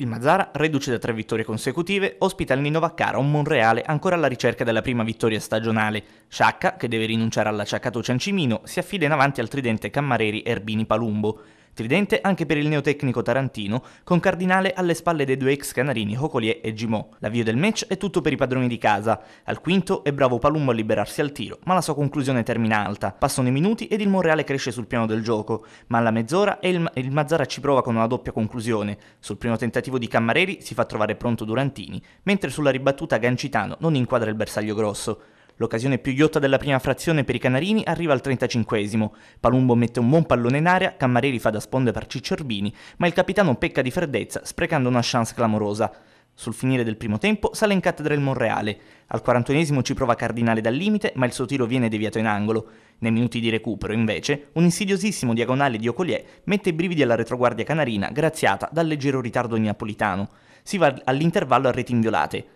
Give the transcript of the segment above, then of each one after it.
Il Mazzara, reduce da tre vittorie consecutive, ospita il Nino Vaccaro, un Monreale ancora alla ricerca della prima vittoria stagionale. Sciacca, che deve rinunciare all'acciaccato Ciancimino, si affida in avanti al tridente Cammareri Erbini Palumbo. Tridente anche per il neotecnico tarantino, con Cardinale alle spalle dei due ex canarini Jocolier e Gimò. L'avvio del match è tutto per i padroni di casa. Al quinto è bravo Palumbo a liberarsi al tiro, ma la sua conclusione termina alta. Passano i minuti ed il Monreale cresce sul piano del gioco, ma alla mezz'ora il, il Mazzara ci prova con una doppia conclusione. Sul primo tentativo di Cammareri si fa trovare pronto Durantini, mentre sulla ribattuta Gancitano non inquadra il bersaglio grosso. L'occasione più ghiotta della prima frazione per i canarini arriva al 35esimo. Palumbo mette un buon pallone in aria, Cammareri fa da sponde per Ciccerbini, ma il capitano pecca di freddezza, sprecando una chance clamorosa. Sul finire del primo tempo sale in cattedra il Monreale. Al 41 esimo ci prova Cardinale dal limite, ma il suo tiro viene deviato in angolo. Nei minuti di recupero, invece, un insidiosissimo diagonale di Ocolier mette i brividi alla retroguardia canarina, graziata dal leggero ritardo Napolitano. Si va all'intervallo a reti inviolate.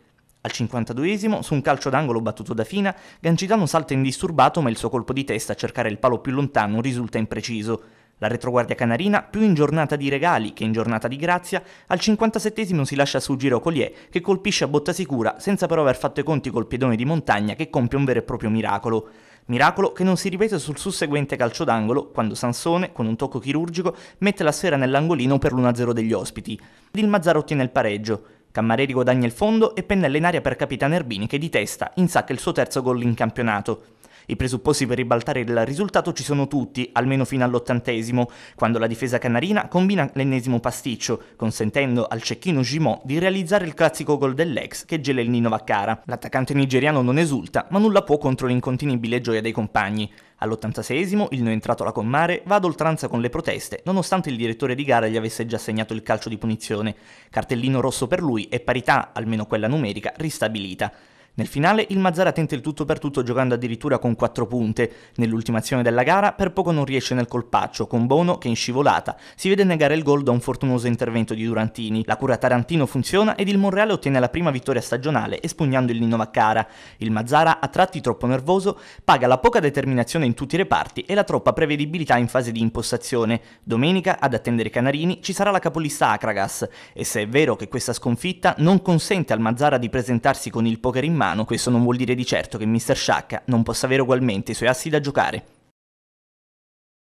Al 52esimo, su un calcio d'angolo battuto da Fina, Gancitano salta indisturbato ma il suo colpo di testa a cercare il palo più lontano risulta impreciso. La retroguardia canarina, più in giornata di regali che in giornata di grazia, al 57esimo si lascia sul Giro Collier che colpisce a botta sicura senza però aver fatto i conti col piedone di montagna che compie un vero e proprio miracolo. Miracolo che non si ripete sul susseguente calcio d'angolo, quando Sansone, con un tocco chirurgico, mette la sfera nell'angolino per l'1-0 degli ospiti. Il Mazzaro ottiene il pareggio. Cammareri guadagna il fondo e pennella in aria per Capitan Erbini che di testa insacca il suo terzo gol in campionato. I presupposti per ribaltare il risultato ci sono tutti, almeno fino all'ottantesimo, quando la difesa canarina combina l'ennesimo pasticcio, consentendo al cecchino Gimò di realizzare il classico gol dell'ex che gela il Nino Vaccara. L'attaccante nigeriano non esulta, ma nulla può contro l'incontinibile gioia dei compagni. All'86 il non entrato alla Commare va ad oltranza con le proteste, nonostante il direttore di gara gli avesse già segnato il calcio di punizione. Cartellino rosso per lui e parità, almeno quella numerica, ristabilita. Nel finale il Mazzara tenta il tutto per tutto giocando addirittura con 4 punte. Nell'ultima azione della gara per poco non riesce nel colpaccio, con Bono che in scivolata si vede negare il gol da un fortunoso intervento di Durantini. La cura Tarantino funziona ed il Monreale ottiene la prima vittoria stagionale espugnando il Nino Vaccara. Il Mazzara, a tratti troppo nervoso, paga la poca determinazione in tutti i reparti e la troppa prevedibilità in fase di impostazione. Domenica, ad attendere i Canarini, ci sarà la capolista Akragas. e se è vero che questa sconfitta non consente al Mazzara di presentarsi con il poker in mano, mano, questo non vuol dire di certo che Mr. Shaka non possa avere ugualmente i suoi assi da giocare.